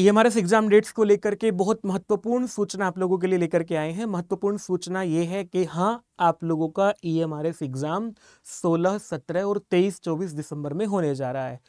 E M exam dates को लेकर के बहुत महत्वपूर्ण सूचना आप लोगों के लिए लेकर के आए हैं महत्वपूर्ण सूचना ये है कि हाँ आप लोगों का ई एम एग्जाम 16, 17 और 23, 24 दिसंबर में होने जा रहा है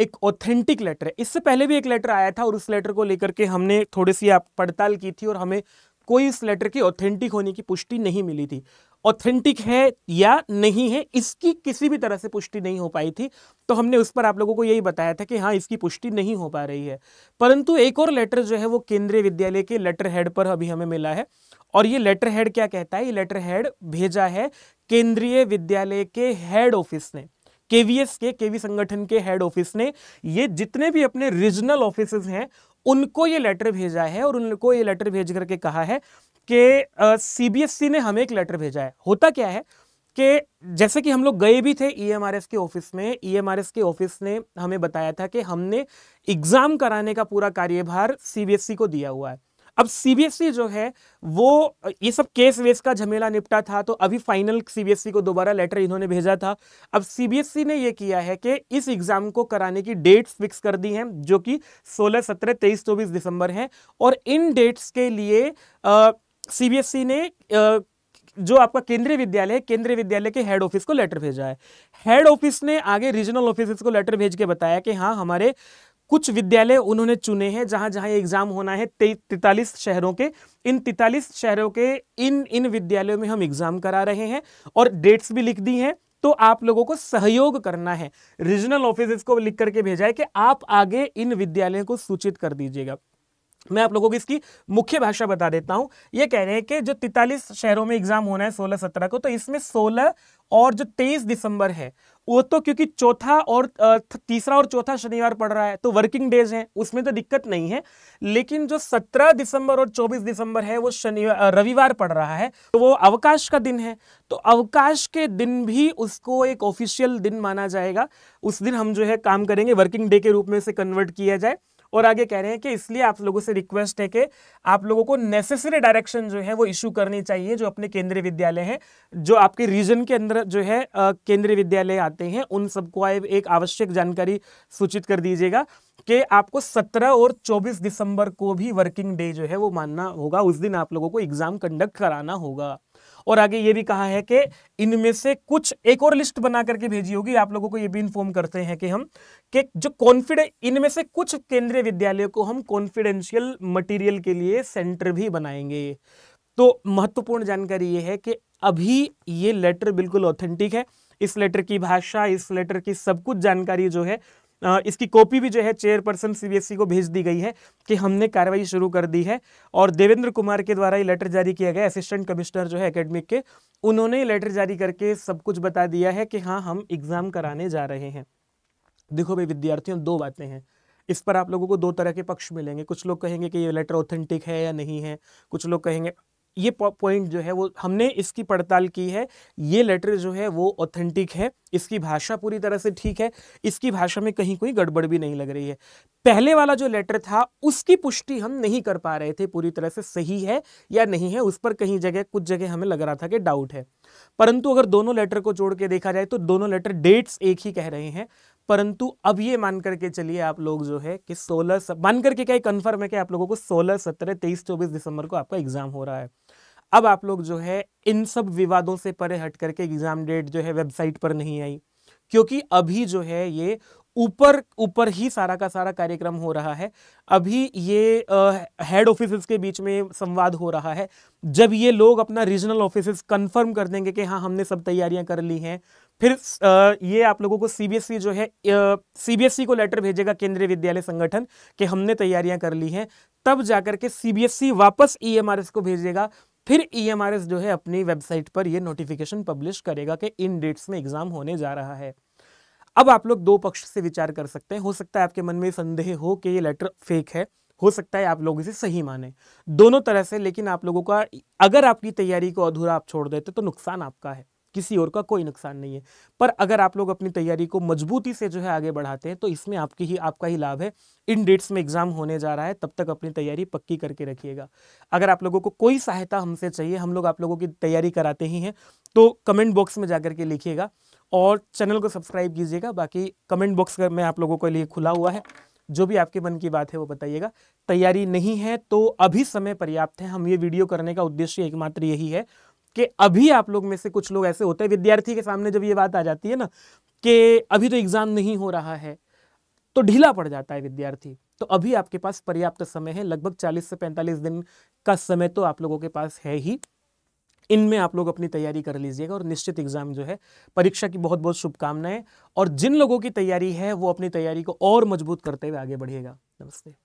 एक ऑथेंटिक लेटर है इससे पहले भी एक लेटर आया था और उस लेटर को लेकर के हमने थोड़ी सी आप पड़ताल की थी और हमें कोई इस लेटर की ऑथेंटिक होने की पुष्टि नहीं मिली थी ऑथेंटिक है या नहीं है इसकी किसी भी तरह से पुष्टि नहीं हो पाई थी तो हमने उस पर आप लोगों को यही बताया था कि हाँ इसकी पुष्टि नहीं हो पा रही है परंतु एक और लेटर जो है वो केंद्रीय विद्यालय के लेटर हेड पर अभी हमें मिला है और ये लेटर हेड क्या कहता है ये लेटर हेड भेजा है केंद्रीय विद्यालय के हेड ऑफिस ने केवीएस के केवी संगठन के हेड ऑफिस ने ये जितने भी अपने रीजनल ऑफिस हैं उनको ये लेटर भेजा है और उनको ये लेटर भेज करके कहा है कि सीबीएसई ने हमें एक लेटर भेजा है होता क्या है कि जैसे कि हम लोग गए भी थे ईएमआरएस e के ऑफिस में ईएमआरएस e के ऑफिस ने हमें बताया था कि हमने एग्ज़ाम कराने का पूरा कार्यभार सीबीएसई को दिया हुआ है अब सीबीएसई जो है वो ये सब केस वेस का झमेला निपटा था तो अभी फाइनल सीबीएसई को दोबारा लेटर इन्होंने भेजा था अब सीबीएसई ने ये किया है कि इस एग्ज़ाम को कराने की डेट्स फिक्स कर दी हैं जो कि 16, 17, 23, 24 दिसंबर हैं और इन डेट्स के लिए आ, सीबीएसई e ने जो आपका केंद्रीय विद्यालय है केंद्रीय विद्यालय के हेड ऑफिस को लेटर भेजा है हेड ऑफिस ने आगे रीजनल ऑफिस को लेटर भेज के बताया कि हाँ हमारे कुछ विद्यालय उन्होंने चुने हैं जहां जहां ये एग्जाम होना है तैतालीस शहरों के इन तैतालीस शहरों के इन इन विद्यालयों में हम एग्जाम करा रहे हैं और डेट्स भी लिख दी हैं तो आप लोगों को सहयोग करना है रीजनल ऑफिस को लिख करके भेजा है कि आप आगे इन विद्यालयों को सूचित कर दीजिएगा मैं आप लोगों को इसकी मुख्य भाषा बता देता हूं ये कह रहे हैं कि जो तैतालीस शहरों में एग्जाम होना है सोलह सत्रह को तो इसमें सोलह और जो तेईस दिसंबर है वो तो क्योंकि चौथा और तीसरा और चौथा शनिवार पड़ रहा है तो वर्किंग डेज हैं उसमें तो दिक्कत नहीं है लेकिन जो 17 दिसंबर और 24 दिसंबर है वो शनिवार रविवार पड़ रहा है तो वो अवकाश का दिन है तो अवकाश के दिन भी उसको एक ऑफिशियल दिन माना जाएगा उस दिन हम जो है काम करेंगे वर्किंग डे के रूप में उसे कन्वर्ट किया जाए और आगे कह रहे हैं कि इसलिए आप लोगों से रिक्वेस्ट है कि आप लोगों को नेसेसरी डायरेक्शन जो है वो इशू करनी चाहिए जो अपने केंद्रीय विद्यालय हैं जो आपके रीजन के अंदर जो है केंद्रीय विद्यालय आते हैं उन सबको एक आवश्यक जानकारी सूचित कर दीजिएगा कि आपको 17 और 24 दिसंबर को भी वर्किंग डे जो है वो मानना होगा उस दिन आप लोगों को एग्जाम कंडक्ट कराना होगा और आगे ये भी कहा है कि इनमें से कुछ एक और लिस्ट बना करके भेजी होगी आप लोगों को ये भी इन्फॉर्म करते हैं कि हम कि जो कॉन्फिडें इनमें से कुछ केंद्रीय विद्यालयों को हम कॉन्फिडेंशियल मटेरियल के लिए सेंटर भी बनाएंगे तो महत्वपूर्ण जानकारी ये है कि अभी ये लेटर बिल्कुल ऑथेंटिक है इस लेटर की भाषा इस लेटर की सब कुछ जानकारी जो है इसकी कॉपी भी जो है चेयरपर्सन सीबीएसई को भेज दी गई है कि हमने कार्रवाई शुरू कर दी है और देवेंद्र कुमार के द्वारा ये लेटर जारी किया गया असिस्टेंट कमिश्नर जो है अकेडमिक के उन्होंने लेटर जारी करके सब कुछ बता दिया है कि हाँ हम एग्ज़ाम कराने जा रहे हैं देखो भाई विद्यार्थियों दो बातें हैं इस पर आप लोगों को दो तरह के पक्ष मिलेंगे कुछ लोग कहेंगे कि ये लेटर ऑथेंटिक है या नहीं है कुछ लोग कहेंगे ये पॉइंट जो है वो हमने इसकी पड़ताल की है ये लेटर जो है वो ऑथेंटिक है इसकी भाषा पूरी तरह से ठीक है इसकी भाषा में कहीं कोई गड़बड़ भी नहीं लग रही है पहले वाला जो लेटर था उसकी पुष्टि हम नहीं कर पा रहे थे पूरी तरह से सही है या नहीं है उस पर कहीं जगह कुछ जगह हमें लग रहा था कि डाउट है परंतु अगर दोनों लेटर को जोड़ के देखा जाए तो दोनों लेटर डेट्स एक ही कह रहे हैं परंतु अब ये मान करके चलिए आप लोग जो है कि सोलह मान करके क्या कन्फर्म है कि आप लोगों को सोलह सत्रह तेईस चौबीस दिसंबर को आपका एग्जाम हो रहा है अब आप लोग जो है इन सब विवादों से परे हट करके एग्जाम डेट जो है वेबसाइट पर नहीं आई क्योंकि अभी जो है ये ऊपर ऊपर ही सारा का सारा कार्यक्रम हो रहा है अभी ये हेड ऑफिस के बीच में संवाद हो रहा है जब ये लोग अपना रीजनल ऑफिस कंफर्म कर देंगे कि हाँ हमने सब तैयारियां कर ली हैं फिर आ, ये आप लोगों को सीबीएसई e जो है सीबीएसई e को लेटर भेजेगा केंद्रीय विद्यालय संगठन कि हमने तैयारियां कर ली हैं तब जाकर के सीबीएसई e वापस ईएमआरएस e को भेजेगा फिर ईएमआरएस e जो है अपनी वेबसाइट पर यह नोटिफिकेशन पब्लिश करेगा कि इन डेट्स में एग्जाम होने जा रहा है अब आप लोग दो पक्ष से विचार कर सकते हैं हो सकता है आपके मन में संदेह हो कि ये लेटर फेक है हो सकता है आप लोग इसे सही माने दोनों तरह से लेकिन आप लोगों का अगर आपकी तैयारी को अधूरा आप छोड़ देते तो नुकसान आपका है किसी और का कोई नुकसान नहीं है पर अगर आप लोग अपनी तैयारी को मजबूती से जो है आगे बढ़ाते हैं तो इसमें आपकी ही आपका ही लाभ है इन डेट्स में एग्जाम होने जा रहा है तब तक अपनी तैयारी पक्की करके रखिएगा अगर आप लोगों को कोई सहायता हमसे चाहिए हम लोग आप लोगों की तैयारी कराते ही हैं तो कमेंट बॉक्स में जाकर के लिखिएगा और चैनल को सब्सक्राइब कीजिएगा बाकी कमेंट बॉक्स में आप लोगों के लिए खुला हुआ है जो भी आपके मन की बात है वो बताइएगा तैयारी नहीं है तो अभी समय पर्याप्त है हम ये वीडियो करने का उद्देश्य एकमात्र यही है कि अभी आप लोग में से कुछ लोग ऐसे होते हैं विद्यार्थी के सामने जब ये बात आ जाती है ना कि अभी तो एग्ज़ाम नहीं हो रहा है तो ढीला पड़ जाता है विद्यार्थी तो अभी आपके पास पर्याप्त समय है लगभग 40 से 45 दिन का समय तो आप लोगों के पास है ही इनमें आप लोग अपनी तैयारी कर लीजिएगा और निश्चित एग्जाम जो है परीक्षा की बहुत बहुत शुभकामनाएं और जिन लोगों की तैयारी है वो अपनी तैयारी को और मजबूत करते हुए आगे बढ़िएगा नमस्ते